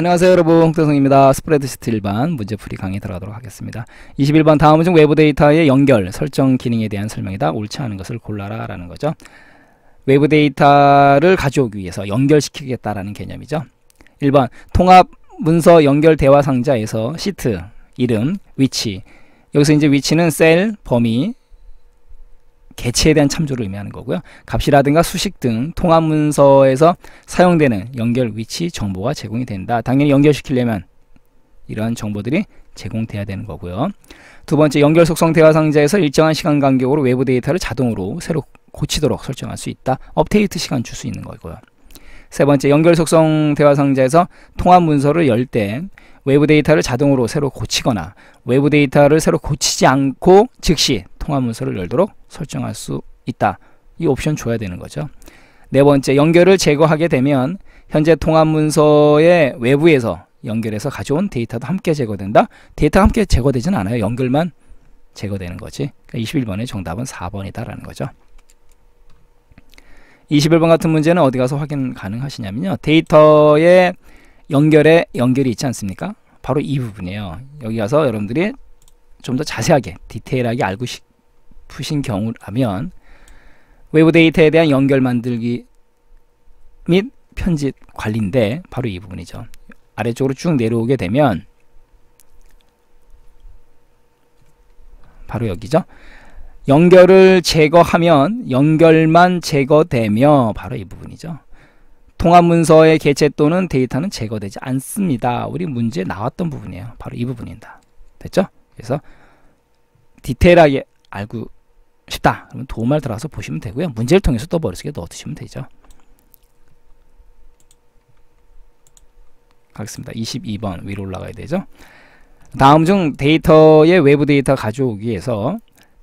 안녕하세요 여러분 홍태성입니다. 스프레드시트 1반 문제풀이 강의 들어가도록 하겠습니다. 21번 다음은 중 외부 데이터의 연결 설정 기능에 대한 설명이다. 옳지 않은 것을 골라라 라는 거죠. 외부 데이터를 가져오기 위해서 연결시키겠다라는 개념이죠. 1번 통합 문서 연결 대화 상자에서 시트, 이름, 위치 여기서 이제 위치는 셀, 범위, 개체에 대한 참조를 의미하는 거고요. 값이라든가 수식 등 통합 문서에서 사용되는 연결 위치 정보가 제공이 된다. 당연히 연결시키려면 이러한 정보들이 제공돼야 되는 거고요. 두 번째, 연결 속성 대화 상자에서 일정한 시간 간격으로 외부 데이터를 자동으로 새로 고치도록 설정할 수 있다. 업데이트 시간 줄 수 있는 거고요. 세 번째, 연결 속성 대화 상자에서 통합 문서를 열때 외부 데이터를 자동으로 새로 고치거나 외부 데이터를 새로 고치지 않고 즉시 통합 문서를 열도록 설정할 수 있다. 이 옵션 줘야 되는 거죠. 네 번째, 연결을 제거하게 되면 현재 통합 문서의 외부에서 연결해서 가져온 데이터도 함께 제거된다. 데이터 함께 제거되지는 않아요. 연결만 제거되는 거지. 21번의 그러니까 정답은 4번이다라는 거죠. 21번 같은 문제는 어디 가서 확인 가능하시냐면요. 데이터의 연결에 연결이 있지 않습니까? 바로 이 부분이에요. 여기 가서 여러분들이 좀 더 자세하게 디테일하게 알고 싶으신 경우라면 외부 데이터에 대한 연결 만들기 및 편집 관리인데 바로 이 부분이죠. 아래쪽으로 쭉 내려오게 되면 바로 여기죠. 연결을 제거하면 연결만 제거되며 바로 이 부분이죠. 통합문서의 개체 또는 데이터는 제거되지 않습니다. 우리 문제에 나왔던 부분이에요. 바로 이 부분입니다. 됐죠? 그래서 디테일하게 알고 싶다. 그러면 도움을 들어서 보시면 되고요. 문제를 통해서 또 머릿속에 넣어두시면 되죠. 가겠습니다. 22번 위로 올라가야 되죠. 다음 중 데이터의 외부 데이터 가져오기 위해서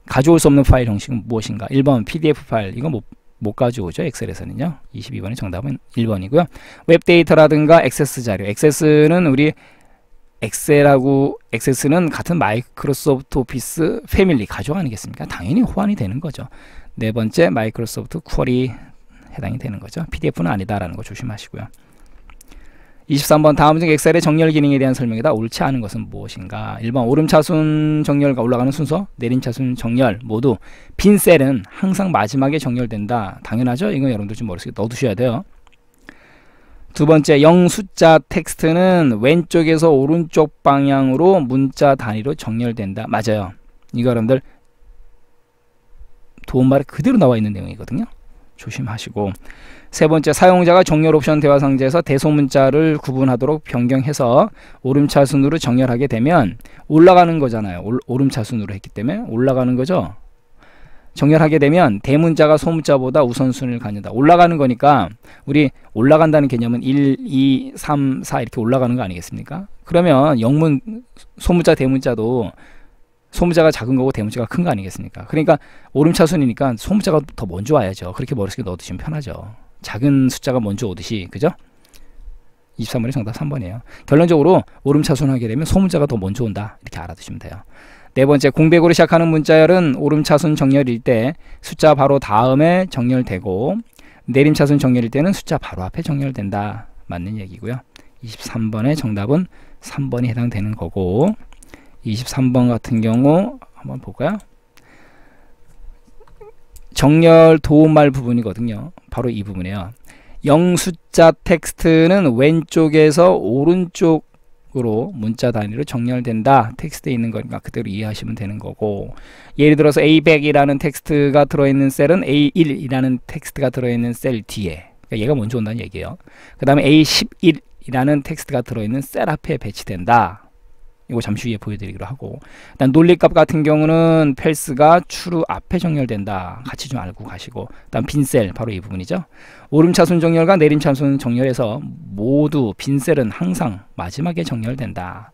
가져올 수 없는 파일 형식은 무엇인가? 1번 PDF 파일. 이거 뭐못 가져오죠. 엑셀에서는요. 22번의 정답은 1번이고요. 웹데이터라든가 액세스 자료. 액세스는 우리 엑셀하고 액세스는 같은 마이크로소프트 오피스 패밀리 가족 아니겠습니까? 당연히 호환이 되는 거죠. 네 번째 마이크로소프트 쿼리 해당이 되는 거죠. PDF는 아니다라는 거 조심하시고요. 23번 다음 중 엑셀의 정렬 기능에 대한 설명이다. 옳지 않은 것은 무엇인가? 1번 오름차순 정렬과 올라가는 순서, 내림차순 정렬 모두 빈 셀은 항상 마지막에 정렬된다. 당연하죠? 이건 여러분들 좀 머릿속에 넣어두셔야 돼요. 두 번째, 영 숫자 텍스트는 왼쪽에서 오른쪽 방향으로 문자 단위로 정렬된다. 맞아요. 이거 여러분들 도움말에 그대로 나와 있는 내용이거든요. 조심하시고 세 번째 사용자가 정렬 옵션 대화 상자에서 대소 문자를 구분하도록 변경해서 오름차순으로 정렬하게 되면 올라가는 거잖아요. 올, 오름차순으로 했기 때문에 올라가는 거죠. 정렬하게 되면 대문자가 소문자보다 우선순위를 가진다. 올라가는 거니까 우리 올라간다는 개념은 1, 2, 3, 4 이렇게 올라가는 거 아니겠습니까? 그러면 영문 소문자 대문자도 소모자가 작은 거고 대문자가 큰 거 아니겠습니까? 그러니까 오름차순이니까 소모자가 더 먼저 와야죠. 그렇게 머릿속에 넣어두시면 편하죠. 작은 숫자가 먼저 오듯이 그죠? 23번이 정답 3번이에요. 결론적으로 오름차순하게 되면 소문자가 더 먼저 온다. 이렇게 알아두시면 돼요. 네 번째 공백으로 시작하는 문자열은 오름차순 정렬일 때 숫자 바로 다음에 정렬되고 내림차순 정렬일 때는 숫자 바로 앞에 정렬된다. 맞는 얘기고요. 23번의 정답은 3번이 해당되는 거고 23번 같은 경우 한번 볼까요? 정렬 도움말 부분이거든요. 바로 이 부분이에요. 영숫자 텍스트는 왼쪽에서 오른쪽으로 문자 단위로 정렬된다. 텍스트에 있는 거니까 그대로 이해하시면 되는 거고 예를 들어서 A100이라는 텍스트가 들어있는 셀은 A1이라는 텍스트가 들어있는 셀 뒤에 그러니까 얘가 먼저 온다는 얘기예요. 그 다음에 A11이라는 텍스트가 들어있는 셀 앞에 배치된다. 이거 잠시 후에 보여드리기로 하고 일단 논리값 같은 경우는 펠스가 추루 앞에 정렬된다 같이 좀 알고 가시고 일단 빈셀 바로 이 부분이죠 오름차순 정렬과 내림차순 정렬에서 모두 빈셀은 항상 마지막에 정렬된다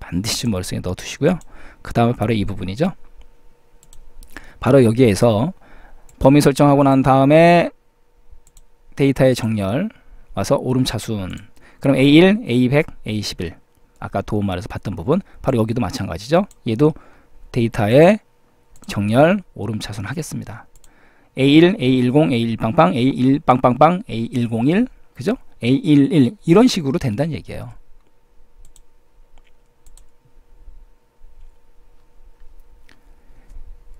반드시 머릿속에 넣어두시고요 그 다음에 바로 이 부분이죠 바로 여기에서 범위 설정하고 난 다음에 데이터의 정렬 와서 오름차순 그럼 A1, A100, A11 아까 도움 말에서 봤던 부분 바로 여기도 마찬가지죠. 얘도 데이터의 정렬 오름차순 하겠습니다. A1, A10, A1빵빵, A1빵빵빵, A101 그죠? A11 이런 식으로 된다는 얘기예요.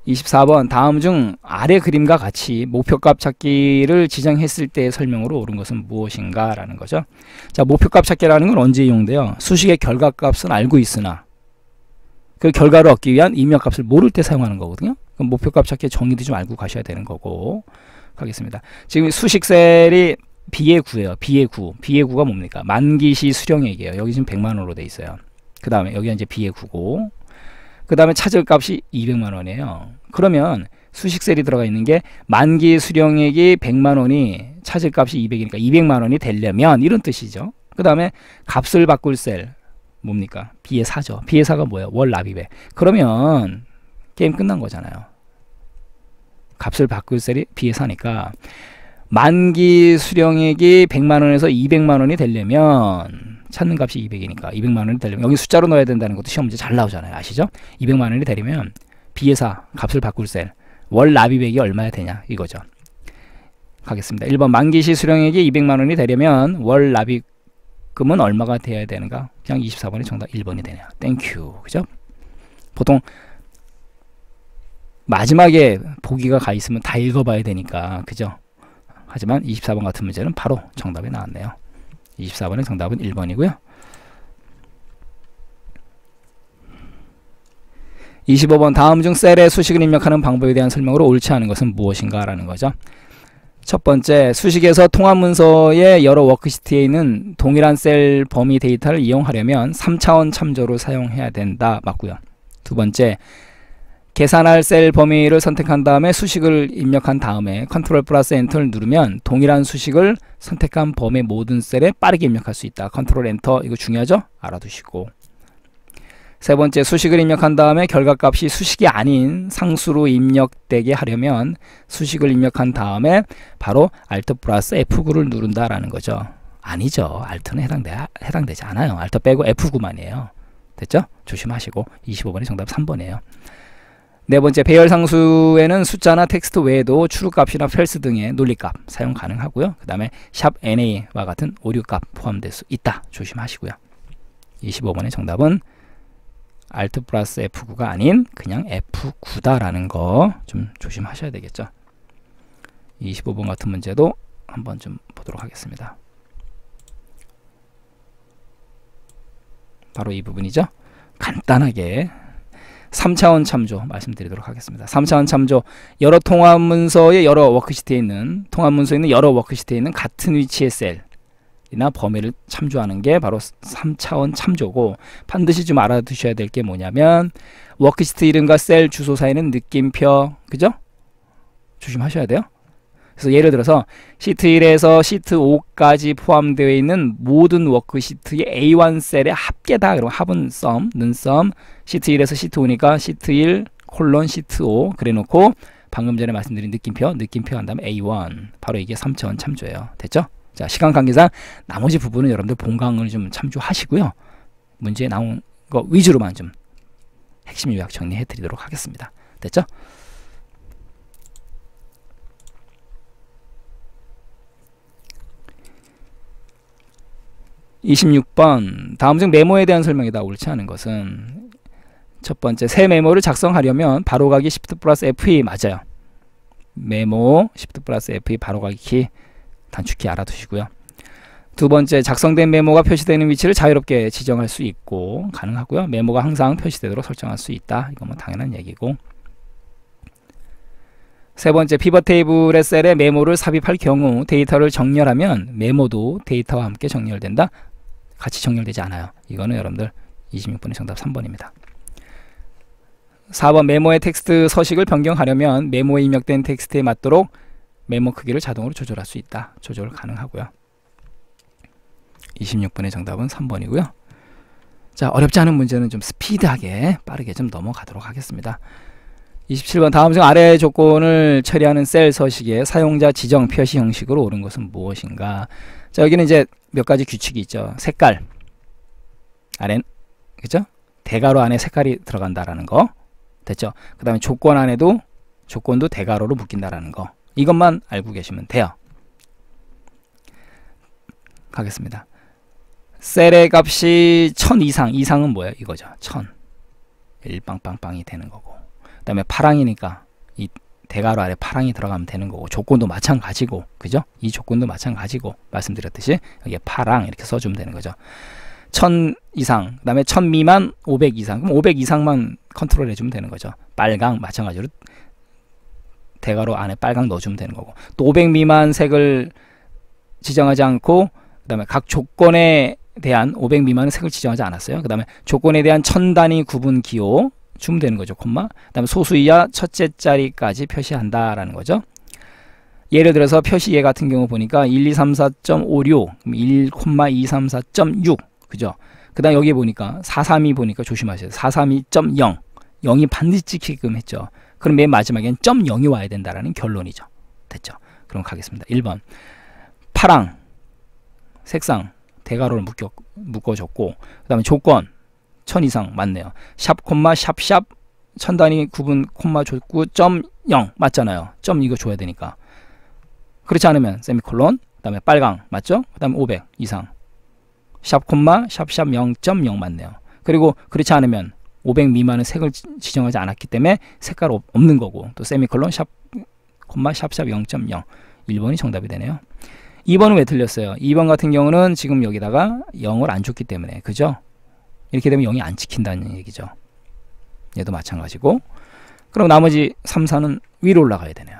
24번 다음 중 아래 그림과 같이 목표값 찾기를 지정했을 때의 설명으로 옳은 것은 무엇인가 라는 거죠. 자 목표값 찾기라는 건 언제 이용돼요? 수식의 결과값은 알고 있으나 그 결과를 얻기 위한 입력값을 모를 때 사용하는 거거든요. 그럼 목표값 찾기의 정의도 좀 알고 가셔야 되는 거고 가겠습니다. 지금 수식 셀이 B의 구예요 B의 구 B의 구가 뭡니까? 만기시 수령액이에요. 여기 지금 100만원으로 돼 있어요. 그 다음에 여기가 이제 B의 구고 그 다음에 차질 값이 200만 원이에요. 그러면 수식셀이 들어가 있는 게 만기 수령액이 100만 원이 차질 값이 200이니까 200만 원이 되려면 이런 뜻이죠. 그 다음에 값을 바꿀 셀 뭡니까? 비의사죠비의사가 뭐예요? 월납입에 그러면 게임 끝난 거잖아요. 값을 바꿀 셀이 비의사니까 만기 수령액이 100만 원에서 200만 원이 되려면 찾는 값이 200이니까 200만 원이 되려면 여기 숫자로 넣어야 된다는 것도 시험 문제 잘 나오잖아요. 아시죠? 200만 원이 되려면 비예사 값을 바꿀 셀 월 납입액이 얼마야 되냐 이거죠. 가겠습니다. 1번 만기시 수령액이 200만 원이 되려면 월 납입금은 얼마가 돼야 되는가? 그냥 24번이 정답 1번이 되네요. 땡큐. 그죠? 보통 마지막에 보기가 가 있으면 다 읽어봐야 되니까 그죠? 하지만 24번 같은 문제는 바로 정답이 나왔네요. 2 4번은 정답은 1번이고요. 25번 다음 중셀에 수식을 입력하는 방법에 대한 설명으로 옳지 않은 것은 무엇인가 라는 거죠. 첫 번째, 수식에서 통합 문서의 여러 워크시트에 있는 동일한 셀 범위 데이터를 이용하려면 3차원 참조로 사용해야 된다. 맞고요. 두 번째, 계산할 셀 범위를 선택한 다음에 수식을 입력한 다음에 컨트롤 플러스 엔터를 누르면 동일한 수식을 선택한 범위 모든 셀에 빠르게 입력할 수 있다. 컨트롤 엔터 이거 중요하죠? 알아두시고 세 번째 수식을 입력한 다음에 결과값이 수식이 아닌 상수로 입력되게 하려면 수식을 입력한 다음에 바로 Alt 플러스 F9를 누른다라는 거죠. 아니죠. Alt는 해당되, 해당되지 않아요. Alt 빼고 F9만이에요. 됐죠? 조심하시고 25번이 정답 3번이에요. 네 번째 배열 상수에는 숫자나 텍스트 외에도 출루값이나 펠스 등의 논리값 사용 가능하고요. 그 다음에 샵 NA와 같은 오류값 포함될 수 있다. 조심하시고요. 25번의 정답은 Alt 플러스 F9가 아닌 그냥 F9다라는 거 좀 조심하셔야 되겠죠. 25번 같은 문제도 한번 좀 보도록 하겠습니다. 바로 이 부분이죠. 간단하게 3차원 참조 말씀드리도록 하겠습니다. 3차원 참조 여러 통합 문서의 여러 워크시트에 있는 통합 문서에 있는 여러 워크시트에 있는 같은 위치의 셀이나 범위를 참조하는 게 바로 3차원 참조고 반드시 좀 알아두셔야 될 게 뭐냐면 워크시트 이름과 셀 주소 사이는 느낌표 그죠? 조심하셔야 돼요. 그래서 예를 들어서 시트 1에서 시트 5까지 포함되어 있는 모든 워크시트의 A1 셀의 합계다. 그럼 합은 썸, 눈썸. 시트 1에서 시트 5니까 시트 1 콜론 시트 5 그래놓고 방금 전에 말씀드린 느낌표, 느낌표 한 다음에 A1. 바로 이게 3천 참조예요. 됐죠? 자, 시간 관계상 나머지 부분은 여러분들 본강을 좀 참조하시고요. 문제에 나온 거 위주로만 좀 핵심 요약 정리해 드리도록 하겠습니다. 됐죠? 26번 다음중 메모에 대한 설명이다 옳지 않은 것은 첫 번째 새 메모를 작성하려면 바로가기 Shift 플러스 F2 e 맞아요 메모 Shift 플러스 F2 e 바로가기 키 단축키 알아두시고요 두 번째 작성된 메모가 표시되는 위치를 자유롭게 지정할 수 있고 가능하고요 메모가 항상 표시되도록 설정할 수 있다 이건 뭐 당연한 얘기고 세 번째 피벗 테이블의 셀에 메모를 삽입할 경우 데이터를 정렬하면 메모도 데이터와 함께 정렬된다 같이 정렬되지 않아요. 이거는 여러분들 26번의 정답 3번입니다. 4번 메모의 텍스트 서식을 변경하려면 메모에 입력된 텍스트에 맞도록 메모 크기를 자동으로 조절할 수 있다. 조절 가능하고요. 26번의 정답은 3번이고요. 자, 어렵지 않은 문제는 좀 스피드하게 빠르게 좀 넘어가도록 하겠습니다. 27번 다음 중 아래 조건을 처리하는 셀서식에 사용자 지정 표시 형식으로 오른 것은 무엇인가? 자, 여기는 이제 몇 가지 규칙이 있죠. 색깔. 아래 그죠? 대괄호 안에 색깔이 들어간다라는 거. 됐죠? 그 다음에 조건 안에도 조건도 대괄호로 묶인다라는 거. 이것만 알고 계시면 돼요. 가겠습니다. 셀의 값이 1000 이상, 이상은 뭐예요? 이거죠. 1000. 1빵빵빵이 되는 거고. 그 다음에 파랑이니까 이 대괄호 아래 파랑이 들어가면 되는 거고 조건도 마찬가지고 그죠? 이 조건도 마찬가지고 말씀드렸듯이 여기에 파랑 이렇게 써주면 되는 거죠. 1000 이상, 그 다음에 1000 미만 500 이상, 그럼 500 이상만 컨트롤 해주면 되는 거죠. 빨강 마찬가지로 대괄호 안에 빨강 넣어주면 되는 거고 또 500 미만 색을 지정하지 않고 그 다음에 각 조건에 대한 500 미만의 색을 지정하지 않았어요. 그 다음에 조건에 대한 천 단위 구분 기호 주면 되는 거죠. 콤마. 그다음에 소수 이하 첫째 자리까지 표시한다라는 거죠. 예를 들어서 표시예 같은 경우 보니까 1234.56, 1,234.6, 그죠? 그 다음 여기 보니까 432 보니까 조심하세요. 432.0, 0이 반드시 찍히게끔 했죠. 그럼 맨 마지막엔 .0이 와야 된다라는 결론이죠. 됐죠? 그럼 가겠습니다. 1번 파랑 색상 대괄호를 묶여, 묶어줬고 그 다음에 조건 1천 이상 맞네요. 샵 콤마 샵샵 천 단위 구분 콤마 줬고 점0 맞잖아요. 점 이거 줘야 되니까. 그렇지 않으면 세미콜론 그다음에 빨강 맞죠? 그다음에 500 이상 샵 콤마 샵샵 0.0 맞네요. 그리고 그렇지 않으면 500 미만은 색을 지정하지 않았기 때문에 색깔 없는 거고 또 세미콜론 샵 콤마 샵샵 0.0 1번이 정답이 되네요. 2번은 왜 틀렸어요? 2번 같은 경우는 지금 여기다가 0을 안 줬기 때문에 그죠? 이렇게 되면 0이 안 찍힌다는 얘기죠. 얘도 마찬가지고 그럼 나머지 3, 4는 위로 올라가야 되네요.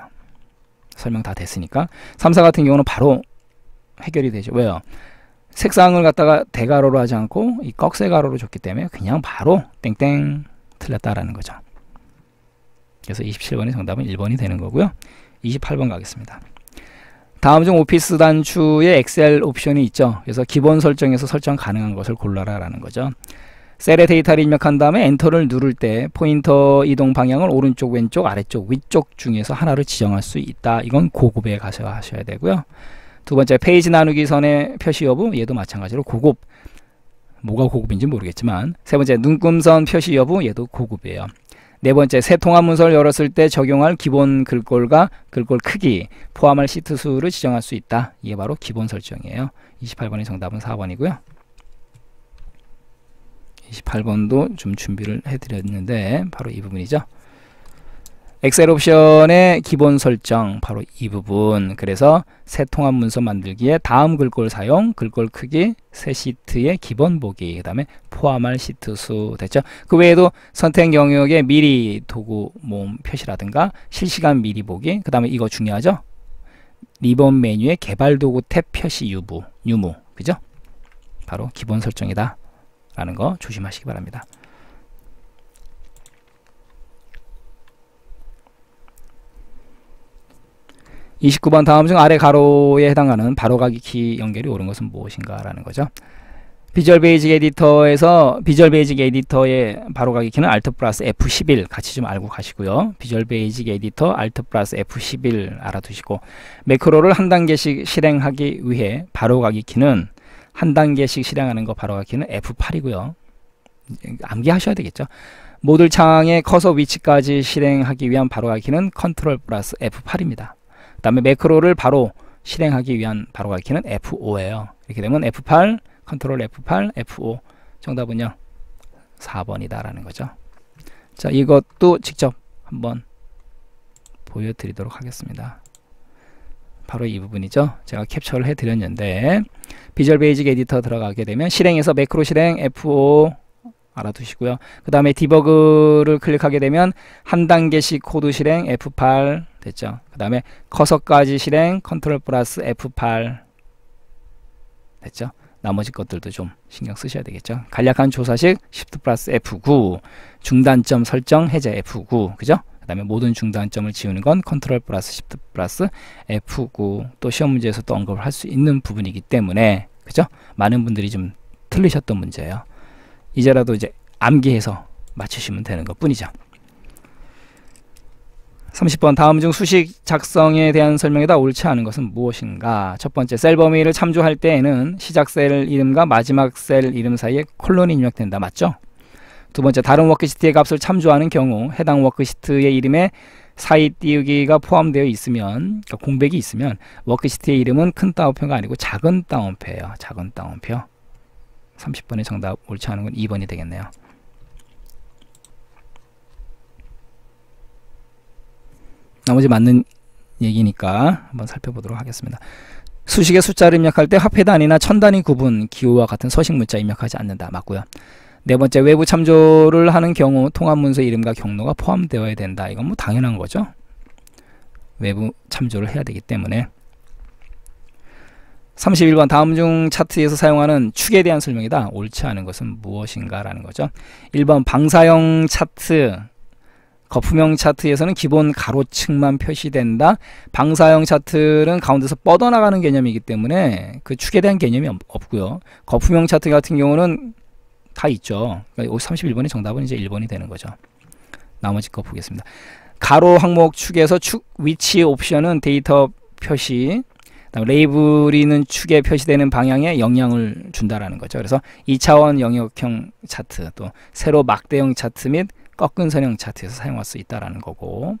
설명 다 됐으니까 3, 4 같은 경우는 바로 해결이 되죠. 왜요? 색상을 갖다가 대가로로 하지 않고 이 꺽쇠 가로로 줬기 때문에 그냥 바로 땡땡 틀렸다라는 거죠. 그래서 27번이 정답은 1번이 되는 거고요. 28번 가겠습니다. 다음 중 오피스 단추에 엑셀 옵션이 있죠. 그래서 기본 설정에서 설정 가능한 것을 골라라 라는 거죠. 셀의 데이터를 입력한 다음에 엔터를 누를 때 포인터 이동 방향을 오른쪽, 왼쪽, 아래쪽, 위쪽 중에서 하나를 지정할 수 있다. 이건 고급에 가서 하셔야 되고요. 두 번째 페이지 나누기 선의 표시 여부 얘도 마찬가지로 고급 뭐가 고급인지 모르겠지만 세 번째 눈금선 표시 여부 얘도 고급이에요. 네 번째, 새 통합문서를 열었을 때 적용할 기본 글꼴과 글꼴 크기 포함할 시트 수를 지정할 수 있다. 이게 바로 기본 설정이에요. 28번의 정답은 4번이고요. 28번도 좀 준비를 해드렸는데 바로 이 부분이죠. 엑셀 옵션의 기본 설정 바로 이 부분 그래서 새 통합 문서 만들기에 다음 글꼴 사용 글꼴 크기 새 시트의 기본 보기 그 다음에 포함할 시트 수 됐죠 그 외에도 선택 영역에 미리 도구 몸 표시라든가 실시간 미리 보기 그 다음에 이거 중요하죠 리본 메뉴의 개발 도구 탭 표시 유무 유무 그죠 바로 기본 설정이다 라는 거 조심하시기 바랍니다 29번 다음 중 아래 가로에 해당하는 바로가기 키 연결이 옳은 것은 무엇인가라는 거죠. 비주얼 베이직 에디터에서 비주얼 베이직 에디터의 바로가기 키는 Alt 플러스 F11 같이 좀 알고 가시고요. 비주얼 베이직 에디터 Alt 플러스 F11 알아두시고 매크로를 한 단계씩 실행하기 위해 바로가기 키는 한 단계씩 실행하는 거 바로가기 키는 F8이고요. 암기하셔야 되겠죠. 모듈 창의 커서 위치까지 실행하기 위한 바로가기는 키 컨트롤 플러스 F8입니다. 그 다음에 매크로를 바로 실행하기 위한 바로 가리키는 f 5에요 이렇게 되면 F8, 컨트롤 F8, F5 정답은요. 4번이다라는 거죠. 자 이것도 직접 한번 보여드리도록 하겠습니다. 바로 이 부분이죠. 제가 캡처를 해드렸는데 비주얼 베이직 에디터 들어가게 되면 실행에서 매크로 실행 F5 알아두시고요. 그 다음에 디버그를 클릭하게 되면 한 단계씩 코드 실행 F8 됐죠 그 다음에 커서까지 실행 컨트롤 플러스 F8 됐죠 나머지 것들도 좀 신경 쓰셔야 되겠죠 간략한 조사식 Shift 플러스 F9 중단점 설정 해제 F9 그죠 그 다음에 모든 중단점을 지우는 건 컨트롤 플러스 Shift 플러스 F9 또 시험 문제에서 또 언급을 할 수 있는 부분이기 때문에 그죠 많은 분들이 좀 틀리셨던 문제예요 이제라도 이제 암기해서 맞추시면 되는 것 뿐이죠 삼십 번 다음 중 수식 작성에 대한 설명에다 옳지 않은 것은 무엇인가? 첫 번째 셀 범위를 참조할 때에는 시작 셀 이름과 마지막 셀 이름 사이에 콜론이 입력된다. 맞죠? 두 번째 다른 워크시트의 값을 참조하는 경우 해당 워크시트의 이름에 사이 띄우기가 포함되어 있으면 그러니까 공백이 있으면 워크시트의 이름은 큰 따옴표가 아니고 작은 따옴표예요. 작은 따옴표. 삼십 번의 정답 옳지 않은 건 이번이 되겠네요. 나머지 맞는 얘기니까 한번 살펴보도록 하겠습니다. 수식의 숫자를 입력할 때 화폐 단위나 천 단위 구분, 기호와 같은 서식 문자 입력하지 않는다. 맞고요. 네 번째, 외부 참조를 하는 경우 통합 문서 이름과 경로가 포함되어야 된다. 이건 뭐 당연한 거죠. 외부 참조를 해야 되기 때문에 31번 다음 중 차트에서 사용하는 축에 대한 설명이다. 옳지 않은 것은 무엇인가 라는 거죠. 1번 방사형 차트 거품형 차트에서는 기본 가로층만 표시된다. 방사형 차트는 가운데서 뻗어나가는 개념이기 때문에 그 축에 대한 개념이 없, 고요 거품형 차트 같은 경우는 다 있죠. 31번의 그러니까 정답은 이제 1번이 되는 거죠. 나머지 거 보겠습니다. 가로 항목 축에서 축 위치 옵션은 데이터 표시 레이블이는 축에 표시되는 방향에 영향을 준다라는 거죠. 그래서 2차원 영역형 차트, 또 세로 막대형 차트 및 꺾은 선형 차트에서 사용할 수 있다라는 거고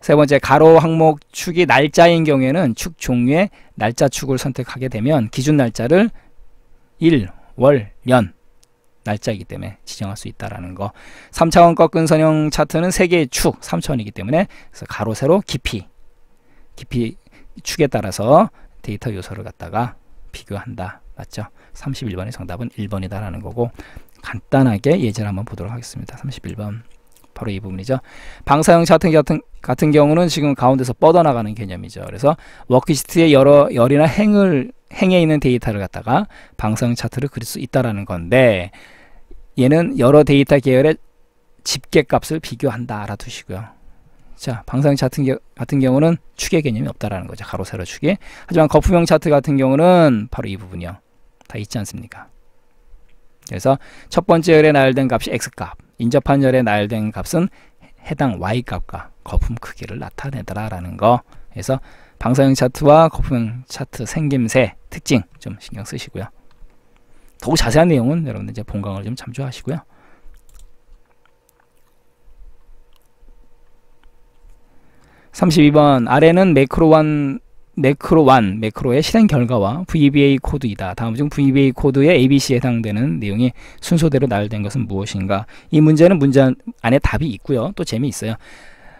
세 번째 가로 항목 축이 날짜인 경우에는 축 종류의 날짜 축을 선택하게 되면 기준 날짜를 일, 월, 년 날짜이기 때문에 지정할 수 있다라는 거. 3차원 꺾은 선형 차트는 세 개의 축, 3차원이기 때문에 그래서 가로, 세로, 깊이 깊이 축에 따라서 데이터 요소를 갖다가 비교한다. 맞죠? 31번의 정답은 1번이다라는 거고 간단하게 예제를 한번 보도록 하겠습니다. 31번. 바로 이 부분이죠. 방사형 차트 같은, 같은 경우는 지금 가운데서 뻗어나가는 개념이죠. 그래서 워크시트의 여러 열이나 행을 행에 있는 데이터를 갖다가 방사형 차트를 그릴 수 있다라는 건데 얘는 여러 데이터 계열의 집계값을 비교한다 알아두시고요. 자, 방사형 차트 같은 경우는 축의 개념이 없다라는 거죠. 가로 세로 축에. 하지만 거품형 차트 같은 경우는 바로 이 부분이요. 다 있지 않습니까? 그래서 첫 번째 열에 나열된 값이 x값, 인접한 열에 나열된 값은 해당 y값과 거품 크기를 나타내더라라는 거. 그래서 방사형 차트와 거품 차트 생김새, 특징 좀 신경 쓰시고요. 더욱 자세한 내용은 여러분들 이제 본강을 좀 참조하시고요. 3 2번 아래는 매크로완 매크로 1, 매크로의 실행 결과와 VBA 코드이다. 다음 중 VBA 코드의 ABC에 해당되는 내용이 순서대로 나열된 것은 무엇인가? 이 문제는 문제 안에 답이 있고요. 또 재미있어요.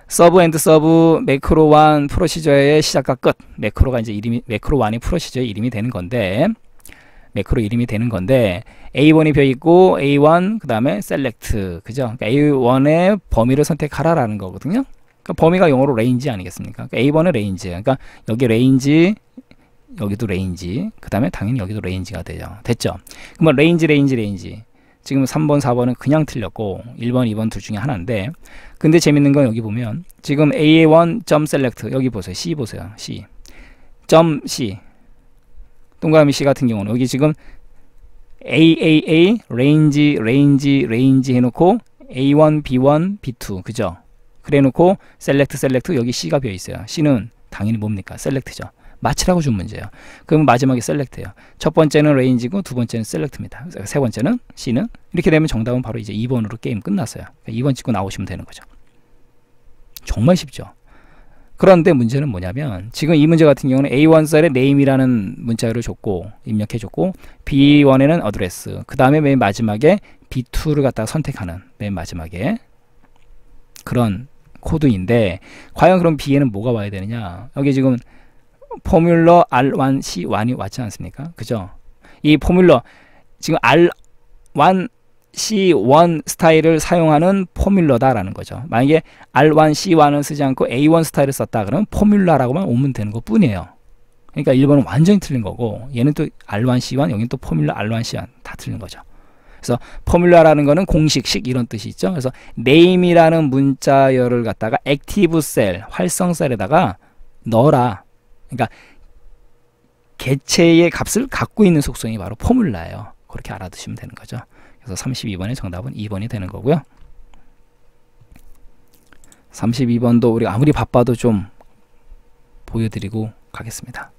서브 앤드 서브 매크로 1 프로시저의 시작과 끝. 매크로가 이제 이름이 매크로 1이 프로시저의 이름이 되는 건데 매크로 이름이 되는 건데 A1이 되어 있고 A1 그다음에 셀렉트. 그죠? 그러니까 A1의 범위를 선택하라라는 거거든요. 그러니까 범위가 영어로 레인지 아니겠습니까? 그러니까 A번의 레인지. 그러니까 여기 레인지, 여기도 레인지, 그 다음에 당연히 여기도 레인지가 되죠. 됐죠? 그러면 레인지, 레인지, 레인지. 지금 3번, 4번은 그냥 틀렸고 1번, 2번 둘 중에 하나인데 근데 재밌는 건 여기 보면 지금 A1 점 셀렉트 여기 보세요. C 보세요. C 점 C 동그라미 C 같은 경우는 여기 지금 AAA range, range, range 해놓고 A1, B1, B2 그죠? 그래 놓고 셀렉트 셀렉트 여기 C가 비어 있어요. C는 당연히 뭡니까? 셀렉트죠. 마치라고 준 문제예요. 그럼 마지막에 셀렉트예요. 첫 번째는 레인지고 두 번째는 셀렉트입니다. 세 번째는 C는 이렇게 되면 정답은 바로 이제 2번으로 게임 끝났어요. 2번 그러니까 찍고 나오시면 되는 거죠. 정말 쉽죠. 그런데 문제는 뭐냐면 지금 이 문제 같은 경우는 A1 셀에 name이라는 문자를 줬고 입력해 줬고 B1에는 address 그 다음에 맨 마지막에 B2를 갖다가 선택하는 맨 마지막에 그런 코드인데 과연 그럼 B에는 뭐가 와야 되느냐? 여기 지금 포뮬러 R1 C1이 왔지 않습니까? 그죠? 이 포뮬러 지금 R1 C1 스타일을 사용하는 포뮬러다라는 거죠. 만약에 R1 C1을 쓰지 않고 A1 스타일을 썼다 그러면 포뮬러라고만 오면 되는 것 뿐이에요. 그러니까 1번은 완전히 틀린 거고 얘는 또 R1 C1 여기는 또 포뮬러 R1 C1 다 틀린 거죠. 그래서 포뮬라라는 거는 공식식 이런 뜻이 있죠. 그래서 name이라는 문자열을 갖다가 액티브 셀, 활성 셀에다가 넣어라. 그러니까 개체의 값을 갖고 있는 속성이 바로 포뮬라예요. 그렇게 알아두시면 되는 거죠. 그래서 32번의 정답은 2번이 되는 거고요. 32번도 우리 가 아무리 바빠도 좀 보여드리고 가겠습니다.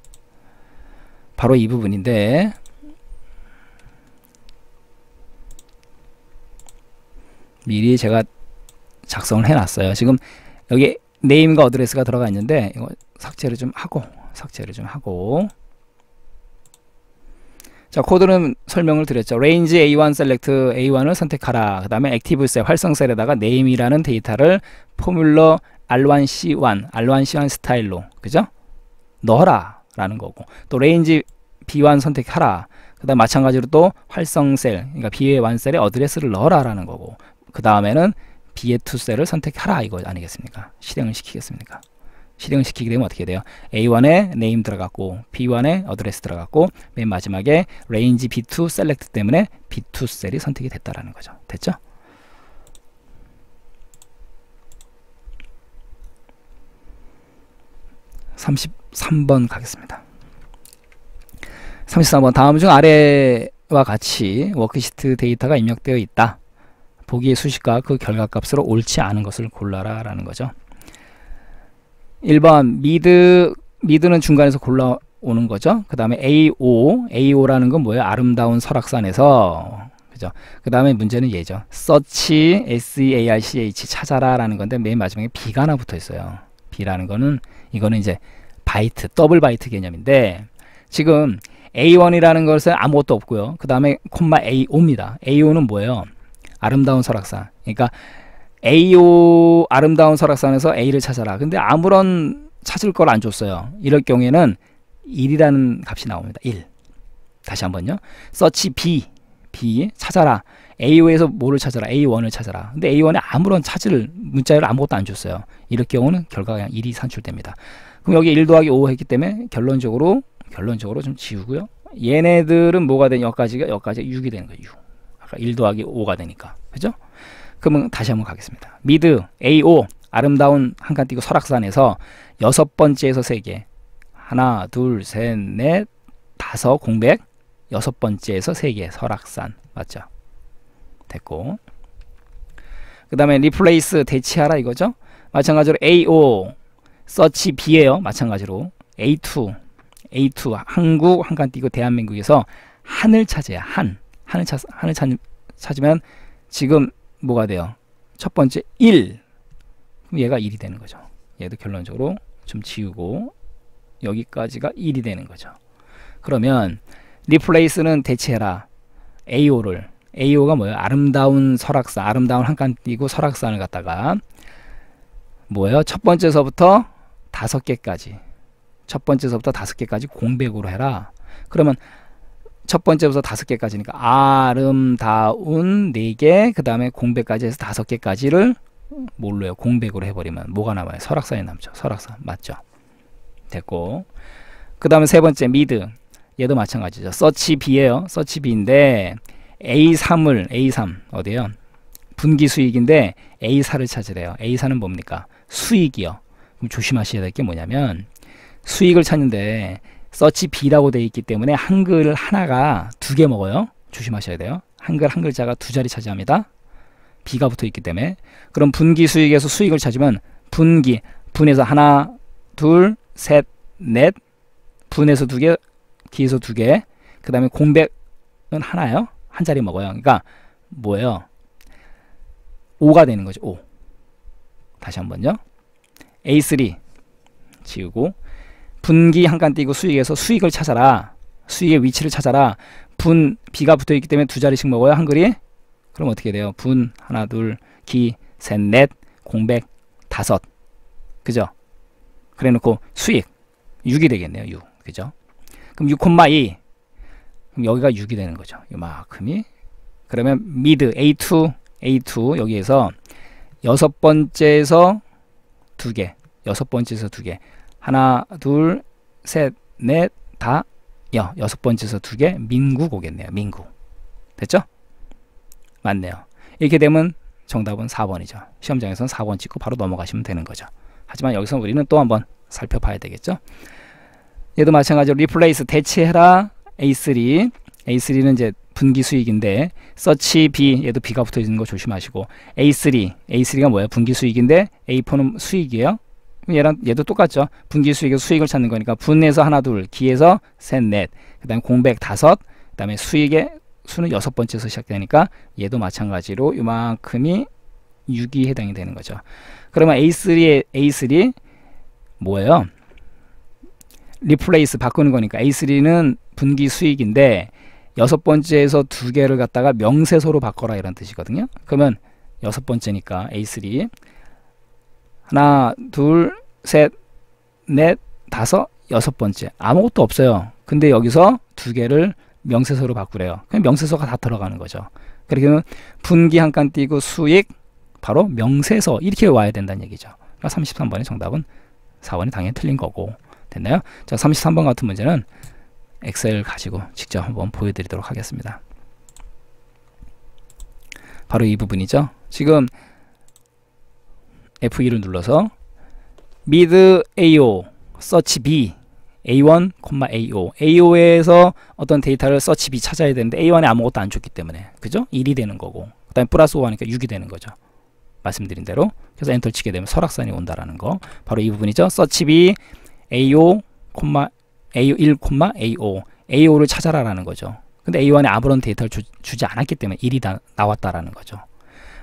바로 이 부분인데 미리 제가 작성을 해놨어요. 지금 여기 네임과 어드레스가 들어가 있는데 이거 삭제를 좀 하고 삭제를 좀 하고 자 코드는 설명을 드렸죠. range a1 select a1을 선택하라. 그 다음에 active 셀 활성 셀에다가 네임이라는 데이터를 포뮬러 r1c1 r1c1 스타일로 그죠? 넣어라 라는 거고 또 range b1 선택하라. 그 다음 마찬가지로 또 활성셀, 그러니까 B1 셀에 어드레스를 넣어라 라는 거고 그 다음에는 B의 투셀을 선택하라 이거 아니겠습니까? 실행을 시키겠습니까? 실행을 시키게 되면 어떻게 돼요? A1에 name 들어갔고 B1에 address 들어갔고 맨 마지막에 range B2 select 때문에 B2 셀이 선택이 됐다라는 거죠. 됐죠? 3 3번 가겠습니다. 3 3번 다음 중 아래와 같이 워크시트 데이터가 입력되어 있다. 보기의 수식과 그 결과값으로 옳지 않은 것을 골라라 라는 거죠. 1번 미드 미드는 중간에서 골라오는 거죠. 그 다음에 AO AO라는 건 뭐예요? 아름다운 설악산에서 그죠? 그 다음에 문제는 얘죠. search S-E-A-R-C-H 찾아라 라는 건데 맨 마지막에 B가 하나 붙어 있어요. B라는 거는 이거는 이제 바이트 더블 바이트 개념인데 지금 A1이라는 것은 아무것도 없고요. 그 다음에 콤마 AO입니다. AO는 뭐예요? 아름다운 설악산. 그러니까 AO 아름다운 설악산에서 A를 찾아라. 근데 아무런 찾을 걸 안 줬어요. 이럴 경우에는 1이라는 값이 나옵니다. 1. 다시 한번요. 서치 B. B 찾아라. A5에서 뭐를 찾아라? A1을 찾아라. 근데 A1에 아무런 찾을 문자열 아무것도 안 줬어요. 이럴 경우는 결과가 그냥 1이 산출됩니다. 그럼 여기 1 더하기 5 했기 때문에 결론적으로 결론적으로 좀 지우고요. 얘네들은 뭐가 되냐? 여기까지가 여기까지 6이 되는 거예요. 6. 1 더하기 5가 되니까. 그죠? 그러면 다시 한번 가겠습니다. 미드 AO 아름다운 한칸 띄고 설악산에서 여섯 번째에서 세 개. 하나, 둘, 셋, 넷, 다섯 공백. 여섯 번째에서 세 개. 설악산. 맞죠? 됐고. 그다음에 리플레이스 대치하라 이거죠? 마찬가지로 AO 서치 b 에요 마찬가지로 A2 A2 한국 한칸 띄고 대한민국에서 한을 차지해야 한. 한을, 찾, 한을 찾, 찾으면 지금 뭐가 돼요? 첫 번째 1. 그럼 얘가 1이 되는 거죠. 얘도 결론적으로 좀 지우고 여기까지가 1이 되는 거죠. 그러면 리플레이스는 대체해라. AO를. AO가 뭐예요? 아름다운 설악산, 아름다운 한칸이고 설악산을 갖다가 뭐예요? 첫 번째서부터 다섯 개까지. 첫 번째서부터 다섯 개까지 공백으로 해라. 그러면 첫 번째부터 다섯 개까지니까 아름다운 네 개, 그 다음에 공백까지 해서 다섯 개까지를 뭘로 해요? 공백으로 해버리면 뭐가 남아요? 설악산이 남죠. 설악산 맞죠? 됐고 그 다음에 세 번째 미드 얘도 마찬가지죠. 서치 B예요. 서치 B인데 A3을 A3 어디예요? 분기 수익인데 A4를 찾으래요. A4는 뭡니까? 수익이요. 그럼 조심하셔야 될 게 뭐냐면 수익을 찾는데 서치 B라고 되어 있기 때문에 한글 하나가 두 개 먹어요. 조심하셔야 돼요. 한글 한 글자가 두 자리 차지합니다. B가 붙어 있기 때문에 그럼 분기 수익에서 수익을 찾으면 분기 분에서 하나 둘 셋 넷 분에서 두개 기에서 두 개그 다음에 공백은 하나요. 한 자리 먹어요. 그러니까 뭐예요? 5가 되는 거죠. 5 다시 한번요. A3 지우고 분기 한 칸 띄고 수익에서 수익을 찾아라. 수익의 위치를 찾아라. 분 비가 붙어 있기 때문에 두 자리씩 먹어요 한글이. 그럼 어떻게 돼요? 분 하나 둘 기 셋 넷 공백 다섯 그죠? 그래놓고 수익 6이 되겠네요 6 그죠? 그럼 6,2 그럼 여기가 6이 되는 거죠 이만큼이 그러면 미드 A2 A2 여기에서 여섯 번째에서 두 개 여섯 번째에서 두개 하나, 둘, 셋, 넷, 다, 여. 여섯 번째에서 두 개, 민구 오겠네요. 민구 됐죠? 맞네요. 이렇게 되면 정답은 4번이죠. 시험장에서는 4번 찍고 바로 넘어가시면 되는 거죠. 하지만 여기서 우리는 또 한번 살펴봐야 되겠죠. 얘도 마찬가지로 리플레이스 대체해라 A3 A3는 이제 분기 수익인데 서치 B 얘도 B가 붙어 있는 거 조심하시고 A3 A3가 뭐예요? 분기 수익인데 A4는 수익이에요. 얘랑 얘도 똑같죠. 분기 수익에서 수익을 찾는 거니까 분에서 하나 둘, 기에서 셋 넷, 그다음 공백 다섯, 그다음에 수익의 수는 여섯 번째에서 시작되니까 얘도 마찬가지로 이만큼이 6이 해당이 되는 거죠. 그러면 A3의 A3 뭐예요? 리플레이스 바꾸는 거니까 A3는 분기 수익인데 여섯 번째에서 두 개를 갖다가 명세서로 바꿔라 이런 뜻이거든요. 그러면 여섯 번째니까 A3 하나, 둘, 셋, 넷, 다섯, 여섯 번째. 아무것도 없어요. 근데 여기서 두 개를 명세서로 바꾸래요. 그럼 명세서가 다 들어가는 거죠. 그렇게 그러니까 되면 분기 한 칸 띄고 수익, 바로 명세서 이렇게 와야 된다는 얘기죠. 그러니까 33번의 정답은 4번이 당연히 틀린 거고 됐나요? 자 33번 같은 문제는 엑셀 가지고 직접 한번 보여드리도록 하겠습니다. 바로 이 부분이죠. 지금 F2를 눌러서 mid AO search B A1, AO. AO에서 어떤 데이터를 서치 B 찾아야 되는데 A1에 아무것도 안 줬기 때문에 그죠? 1이 되는 거고 그 다음에 플러스 5 하니까 6이 되는 거죠. 말씀드린 대로 그래서 엔터 치게 되면 설악산이 온다라는 거 바로 이 부분이죠. 서치 B AO, AO1, AO AO를 찾아라라는 거죠. 근데 A1에 아무런 데이터를 주, 지 않았기 때문에 1이 다 나왔다라는 거죠.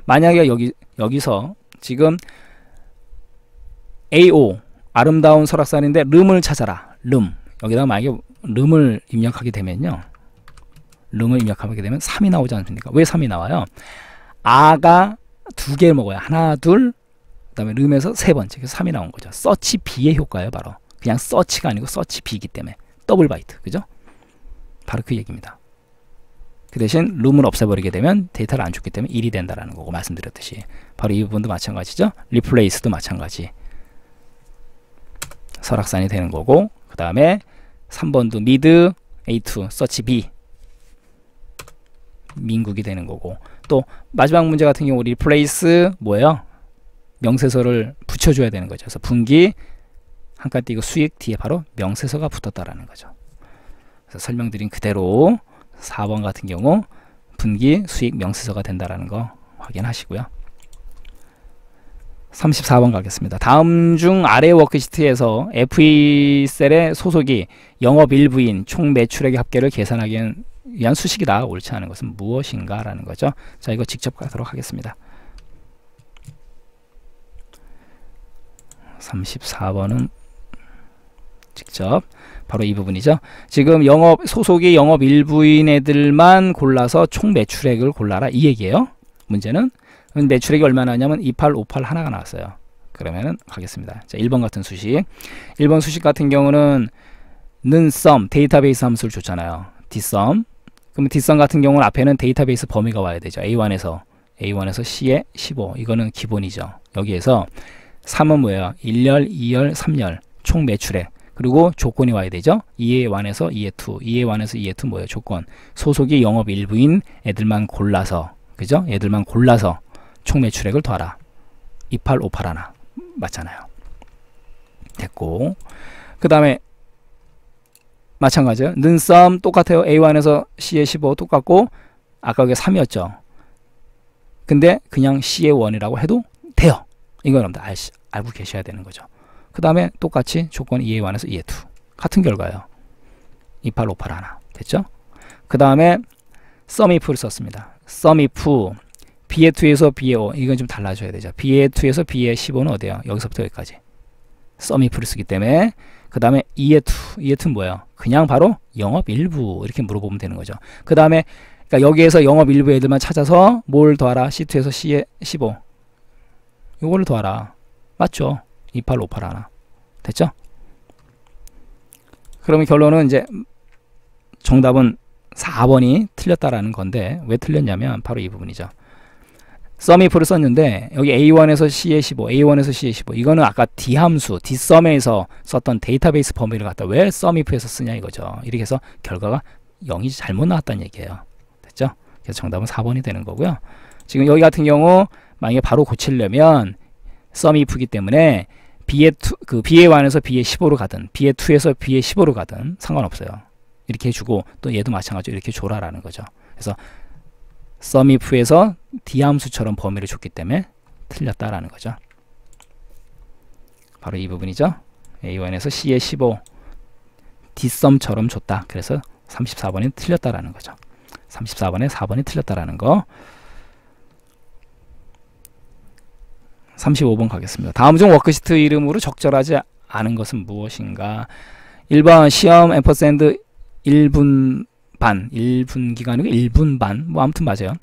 만약에 여기 여기서 지금 AO 아름다운 설악산인데 룸을 찾아라 룸 여기다가 만약에 룸을 입력하게 되면요 룸을 입력하게 되면 3이 나오지 않습니까 왜 3이 나와요 아가 두 개 먹어요 하나 둘 그 다음에 룸에서세 번째 그래서 3이 나온 거죠 서치 B의 효과예요 바로 그냥 서치가 아니고 서치 B이기 때문에 더블 바이트 그죠 바로 그 얘기입니다 그 대신 룸을 없애버리게 되면 데이터를 안 줬기 때문에 1이 된다라는 거고 말씀드렸듯이 바로 이 부분도 마찬가지죠 리플레이스도 마찬가지 설악산이 되는 거고 그 다음에 3번도 미드 A2 서치 B 민국이 되는 거고 또 마지막 문제 같은 경우 리플레이스 뭐예요? 명세서를 붙여줘야 되는 거죠. 그래서 분기 한 칸 띄고 수익 뒤에 바로 명세서가 붙었다라는 거죠. 그래서 설명드린 그대로 4번 같은 경우 분기 수익 명세서가 된다라는 거 확인하시고요. 34번 가겠습니다. 다음 중 아래 워크시트에서 FE셀의 소속이 영업 일부인 총 매출액의 합계를 계산하기 위한 수식이다. 옳지 않은 것은 무엇인가? 라는 거죠. 자, 이거 직접 가도록 하겠습니다. 34번은 직접 바로 이 부분이죠. 지금 영업 소속이 영업 일부인 애들만 골라서 총 매출액을 골라라 이 얘기예요. 문제는 그럼 매출액이 얼마나 하냐면 2858 하나가 나왔어요. 그러면은 가겠습니다. 자, 1번 같은 수식. 1번 수식 같은 경우는 는 썸, 데이터베이스 함수를 줬잖아요. d 썸 그럼 d s u 같은 경우는 앞에는 데이터베이스 범위가 와야 되죠. a1에서 a1에서 c에 15. 이거는 기본이죠. 여기에서 3은 뭐예요? 1열, 2열, 3열. 총 매출액. 그리고 조건이 와야 되죠. e 에 1에서 e 에 2, e 에 1에서 e 에2 뭐예요? 조건. 소속이 영업 일부인 애들만 골라서 그죠? 애들만 골라서 총 매출액을 더하라. 2858 1 맞잖아요. 됐고 그 다음에 마찬가지예요. 는썸 똑같아요. A1에서 C에 15 똑같고 아까 그게 3이었죠. 근데 그냥 C의 1이라고 해도 돼요. 이건여러분 알, 알고 계셔야 되는 거죠. 그 다음에 똑같이 조건 2 a 1에서 2에 2 같은 결과예요. 2858 하나 됐죠? 그 다음에 썸이프를 썼습니다. 썸이프 B의 2에서 B의 5 이건 좀 달라져야 되죠. B의 2에서 B의 15는 어디예요? 여기서부터 여기까지. 썸미플러쓰기 때문에 그 다음에 E의 2, E의 2는 뭐예요? 그냥 바로 영업 일부 이렇게 물어보면 되는 거죠. 그 다음에 그러니까 여기에서 영업 일부 애들만 찾아서 뭘 더하라? C2에서 c 에15이거를 더하라. 맞죠? 28, 58 하나. 됐죠? 그러면 결론은 이제 정답은 4번이 틀렸다라는 건데 왜 틀렸냐면 바로 이 부분이죠. 썸이프를 썼는데 여기 A1에서 C에 15, A1에서 C에 15 이거는 아까 D 함수, D 썸에서 썼던 데이터베이스 범위를 갖다 왜 썸이프에서 쓰냐 이거죠. 이렇게 해서 결과가 0이 잘못 나왔다는 얘기예요. 됐죠? 그래서 정답은 4번이 되는 거고요. 지금 여기 같은 경우 만약에 바로 고치려면 썸이프기 때문에 B의 2, 그 B의 1에서 B의 15로 가든 B의 2에서 B의 15로 가든 상관없어요. 이렇게 해주고 또 얘도 마찬가지로 이렇게 줘라라는 거죠. 그래서 썸이프에서 디함수처럼 범위를 줬기 때문에 틀렸다라는 거죠. 바로 이 부분이죠. A1에서 C에 15, D썸처럼 줬다. 그래서 34번이 틀렸다라는 거죠. 34번에 4번이 틀렸다라는 거. 35번 가겠습니다. 다음 중 워크시트 이름으로 적절하지 않은 것은 무엇인가? 1번 시험 앰퍼센드 1분 반, 1분기가 아니고 1분 반, 뭐 아무튼 맞아요.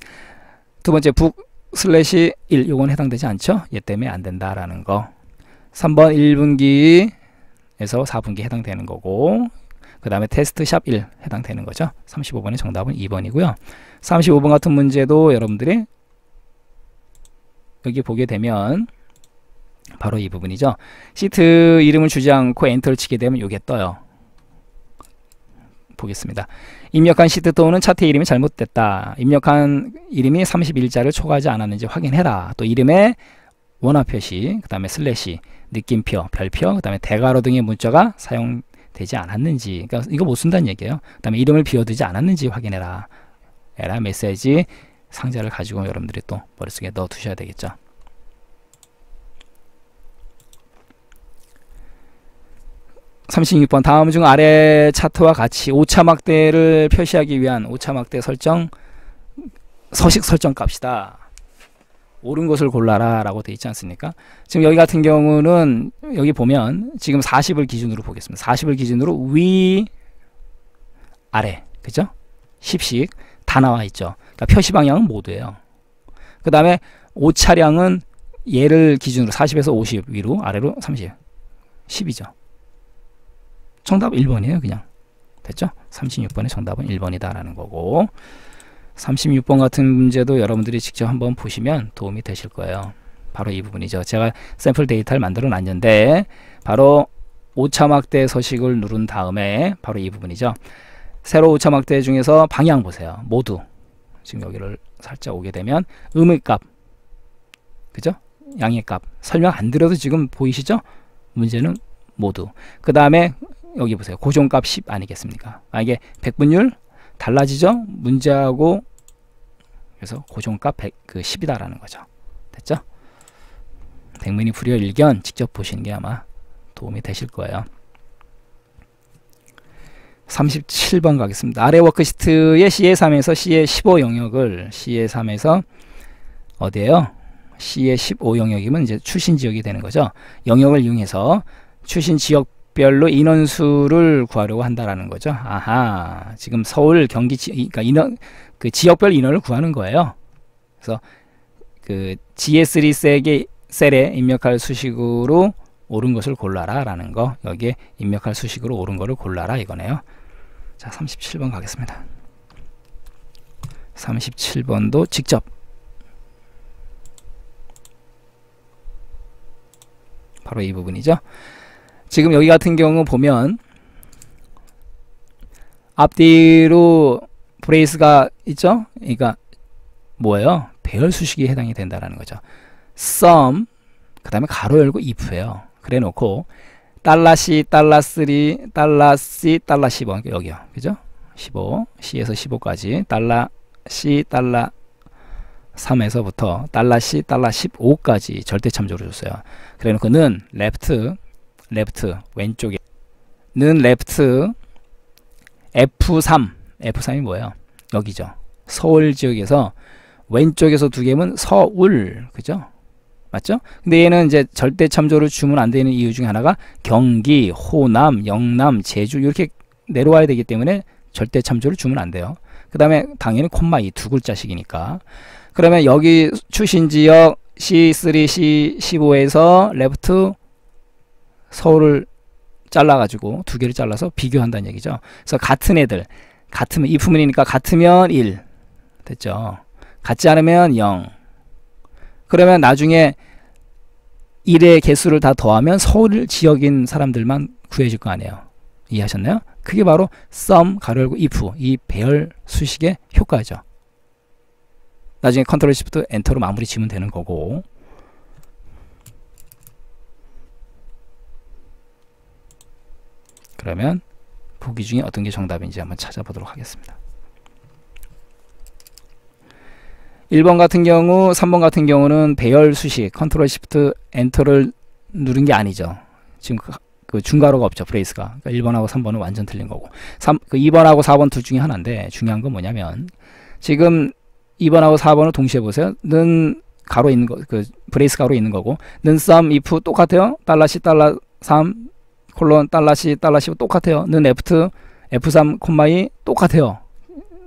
두 번째 북 슬래시 1, 요건 해당되지 않죠? 얘 때문에 안 된다라는 거. 3번 1분기에서 4분기 해당되는 거고 그 다음에 테스트 샵 1 해당되는 거죠. 35번의 정답은 2번이고요. 35번 같은 문제도 여러분들이 여기 보게 되면 바로 이 부분이죠. 시트 이름을 주지 않고 엔터를 치게 되면 요게 떠요. 보겠습니다. 입력한 시트 또는 차트 이름이 잘못됐다. 입력한 이름이 31자를 초과하지 않았는지 확인해라. 또 이름에 원화 표시, 그 다음에 슬래시, 느낌표, 별표, 그 다음에 대괄호 등의 문자가 사용되지 않았는지, 그러니까 이거 못 쓴다는 얘기예요. 그 다음에 이름을 비워두지 않았는지 확인해라. 에라 메시지 상자를 가지고 여러분들이 또 머릿속에 넣어두셔야 되겠죠. 36번 다음 중 아래 차트와 같이 오차 막대를 표시하기 위한 오차 막대 설정 서식 설정 값이다. 옳은 것을 골라라 라고 돼 있지 않습니까? 지금 여기 같은 경우는 여기 보면 지금 40을 기준으로 보겠습니다. 40을 기준으로 위 아래 그죠? 10씩 다 나와 있죠. 그러니까 표시 방향은 모두예요. 그 다음에 오차량은 얘를 기준으로 40에서 50 위로 아래로 30 10이죠. 정답 1번이에요. 그냥. 됐죠? 36번의 정답은 1번이다라는 거고 36번 같은 문제도 여러분들이 직접 한번 보시면 도움이 되실 거예요. 바로 이 부분이죠. 제가 샘플 데이터를 만들어 놨는데 바로 오차막대 서식을 누른 다음에 바로 이 부분이죠. 세로 오차막대 중에서 방향 보세요. 모두 지금 여기를 살짝 오게 되면 음의 값 그죠? 양의 값 설명 안 드려도 지금 보이시죠? 문제는 모두 그 다음에 여기 보세요. 고정값 10 아니겠습니까? 아 이게 백분율 달라지죠? 문제하고 그래서 고정값 100, 그 10이다라는 거죠. 됐죠? 백문이 불여 일견 직접 보시는 게 아마 도움이 되실 거예요. 37번 가겠습니다. 아래 워크시트의 c a 3에서 c a 15 영역을 c a 3에서 어디에요? c a 15 영역이면 이제 출신 지역이 되는 거죠. 영역을 이용해서 출신 지역 별로 인원수를 구하려고 한다라는 거죠. 아하, 지금 서울, 경기, 지, 그러니까 인원, 그 지역별 인원을 구하는 거예요. 그래서 그 GS3 셀에, 셀에 입력할 수식으로 옳은 것을 골라라 라는 거 여기에 입력할 수식으로 옳은 거를 골라라 이거네요. 자 37번 가겠습니다. 37번도 직접 바로 이 부분이죠. 지금 여기 같은 경우 보면 앞뒤로 브레이스가 있죠? 그러니까 뭐예요? 배열 수식이 해당이 된다라는 거죠. sum 그 다음에 가로 열고 if예요. 그래 놓고 달러 C, 달러3 달러 C, 달러 15 그러니까 여기요. 그죠? 15 C에서 15까지 달러 C, 달러 3에서부터 달러 C, 달러 15까지 절대참조로 줬어요. 그래 놓고는 left 레프트 왼쪽에 는 레프트 F3 F3이 뭐예요? 여기죠. 서울 지역에서 왼쪽에서 두 개면 서울 그죠? 맞죠? 근데 얘는 이제 절대 참조를 주문안 되는 이유 중에 하나가 경기, 호남, 영남, 제주 이렇게 내려와야 되기 때문에 절대 참조를 주문안 돼요. 그 다음에 당연히 콤마 이 두 글자씩이니까 그러면 여기 출신 지역 C3, C15에서 레프트 서울을 잘라가지고 두 개를 잘라서 비교한다는 얘기죠. 그래서 같은 애들, 같으면 이품이니까 같으면 1 됐죠. 같지 않으면 0. 그러면 나중에 1의 개수를 다 더하면 서울 지역인 사람들만 구해질 거 아니에요. 이해하셨나요? 그게 바로 sum 가려고 if 이 배열 수식의 효과죠. 나중에 컨트롤 시프트 엔터로 마무리 지면 되는 거고 그러면 보기 중에 어떤 게 정답인지 한번 찾아보도록 하겠습니다. 1번 같은 경우, 3번 같은 경우는 배열 수식, 컨트롤 시프트 엔터를 누른 게 아니죠. 지금 그, 그 중괄호가 없죠. 브레이스가. 그러니까 1번하고 3번은 완전 틀린 거고. 3, 그 2번하고 4번 둘 중에 하나인데 중요한 건 뭐냐면 지금 2번하고 4번을 동시에 보세요. 는 가로 있는 거, 그 브레이스 가로 있는 거고 는 썸, if 똑같아요. 달러 시 달러 3 콜론 달라시달라시 똑같아요. 는 F2 F3 콤마이 똑같아요.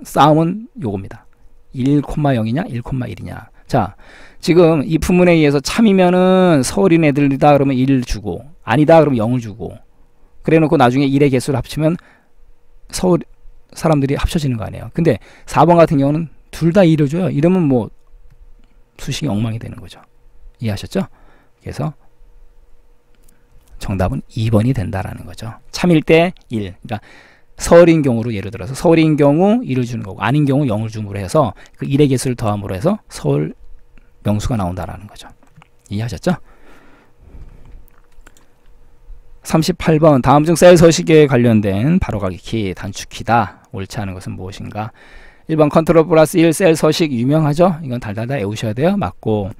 싸움은 요겁니다. 1,0이냐 1,1이냐. 자, 지금 이품문에 의해서 참이면은 서울인 애들이다 그러면 1 주고 아니다 그러면 0을 주고 그래 놓고 나중에 1의 개수를 합치면 서울 사람들이 합쳐지는 거 아니에요. 근데 4번 같은 경우는 둘 다 1을 줘요. 이러면 뭐 수식이 엉망이 되는 거죠. 이해하셨죠? 그래서 정답은 2번이 된다라는 거죠. 참일 때 1. 그러니까 서울인 경우로 예를 들어서 서울인 경우 1을 주는 거고 아닌 경우 0을 줌으로 해서 그 1의 개수를 더함으로 해서 서울 명수가 나온다라는 거죠. 이해하셨죠? 38번 다음 중 셀 서식에 관련된 바로가기 키 단축키다. 옳지 않은 것은 무엇인가? 1번 컨트롤 플러스 1셀 서식 유명하죠? 이건 달달달 외우셔야 돼요. 맞고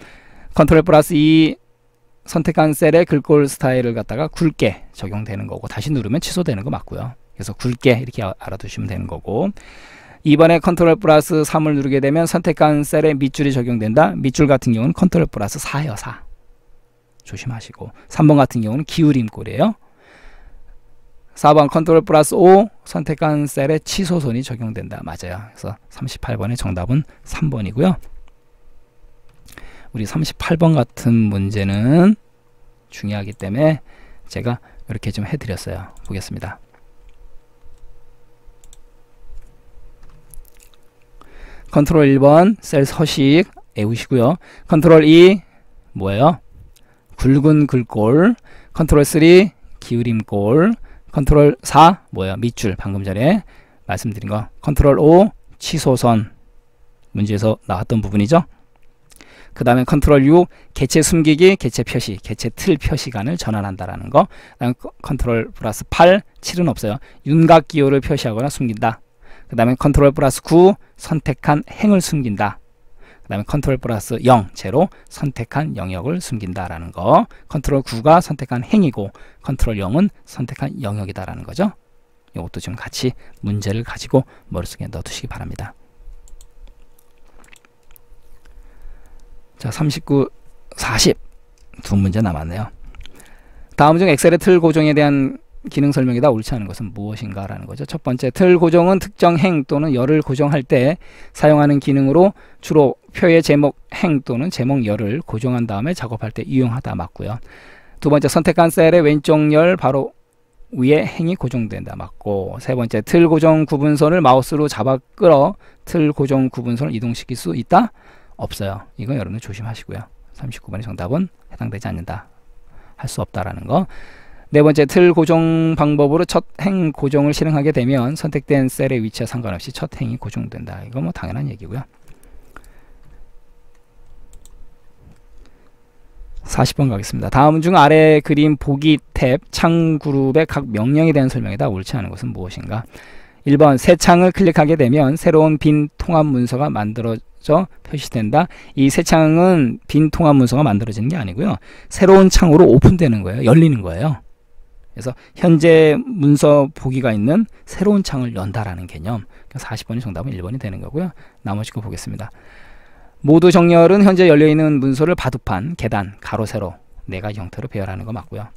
컨트롤 플러스 2 선택한 셀의 글꼴 스타일을 갖다가 굵게 적용되는 거고 다시 누르면 취소되는 거 맞고요. 그래서 굵게 이렇게 아, 알아두시면 되는 거고 이번에 컨트롤 플러스 3을 누르게 되면 선택한 셀에 밑줄이 적용된다. 밑줄 같은 경우는 컨트롤 플러스 4여 4. 조심하시고 3번 같은 경우는 기울임꼴이에요. 4번 컨트롤 플러스 5 선택한 셀에 취소선이 적용된다. 맞아요. 그래서 38번의 정답은 3번이고요. 우리 38번 같은 문제는 중요하기 때문에 제가 이렇게 좀 해드렸어요. 보겠습니다. 컨트롤 1번 셀 서식 애우시고요 컨트롤 2 뭐예요? 굵은 글꼴 컨트롤 3 기울임꼴 컨트롤 4 뭐예요? 밑줄 방금 전에 말씀드린 거 컨트롤 5 취소선 문제에서 나왔던 부분이죠. 그 다음에 컨트롤 U 개체 숨기기, 개체 표시, 개체 틀 표시간을 전환한다라는 거. 그다음 컨트롤 플러스 8, 7은 없어요. 윤곽 기호를 표시하거나 숨긴다. 그 다음에 컨트롤 플러스 9 선택한 행을 숨긴다. 그 다음에 컨트롤 플러스 0, 제로 선택한 영역을 숨긴다라는 거. 컨트롤 9가 선택한 행이고 컨트롤 0은 선택한 영역이다라는 거죠. 이것도 지금 같이 문제를 가지고 머릿속에 넣어두시기 바랍니다. 자, 39, 40. 두 문제 남았네요. 다음 중 엑셀의 틀 고정에 대한 기능 설명이다 옳지 않은 것은 무엇인가라는 거죠. 첫 번째, 틀 고정은 특정 행 또는 열을 고정할 때 사용하는 기능으로 주로 표의 제목 행 또는 제목 열을 고정한 다음에 작업할 때 이용하다 맞고요. 두 번째, 선택한 셀의 왼쪽 열 바로 위에 행이 고정된다 맞고 세 번째, 틀 고정 구분선을 마우스로 잡아 끌어 틀 고정 구분선을 이동시킬 수 있다 없어요. 이건 여러분들 조심하시고요. 3 9번의 정답은 해당되지 않는다. 할 수 없다라는 거. 네 번째, 틀 고정 방법으로 첫 행 고정을 실행하게 되면 선택된 셀의 위치와 상관없이 첫 행이 고정된다. 이거 뭐 당연한 얘기고요. 40번 가겠습니다. 다음 중 아래 그림 보기 탭 창 그룹의 각 명령에 대한 설명이다. 옳지 않은 것은 무엇인가? 1번 새 창을 클릭하게 되면 새로운 빈 통합 문서가 만들어져 표시된다. 이 새 창은 빈 통합 문서가 만들어지는 게 아니고요. 새로운 창으로 오픈되는 거예요. 열리는 거예요. 그래서 현재 문서 보기가 있는 새로운 창을 연다라는 개념. 40번이 그러니까 정답은 1번이 되는 거고요. 나머지 거 보겠습니다. 모두 정렬은 현재 열려있는 문서를 바둑판, 계단, 가로, 세로 네가지 형태로 배열하는 거 맞고요.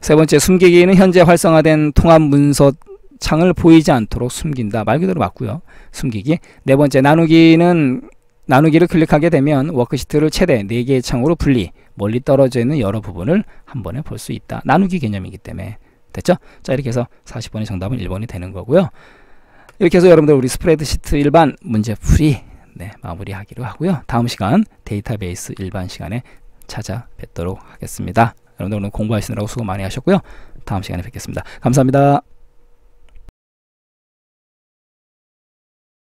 세 번째, 숨기기는 현재 활성화된 통합 문서 창을 보이지 않도록 숨긴다. 말 그대로 맞고요. 숨기기. 네 번째, 나누기는 나누기를 클릭하게 되면 워크시트를 최대 4개의 창으로 분리, 멀리 떨어져 있는 여러 부분을 한 번에 볼 수 있다. 나누기 개념이기 때문에. 됐죠? 자, 이렇게 해서 40번의 정답은 1번이 되는 거고요. 이렇게 해서 여러분들 우리 스프레드시트 일반 문제 풀이 네, 마무리하기로 하고요. 다음 시간 데이터베이스 일반 시간에 찾아뵙도록 하겠습니다. 여러분들 오늘 공부하시느라고 수고 많이 하셨고요. 다음 시간에 뵙겠습니다. 감사합니다.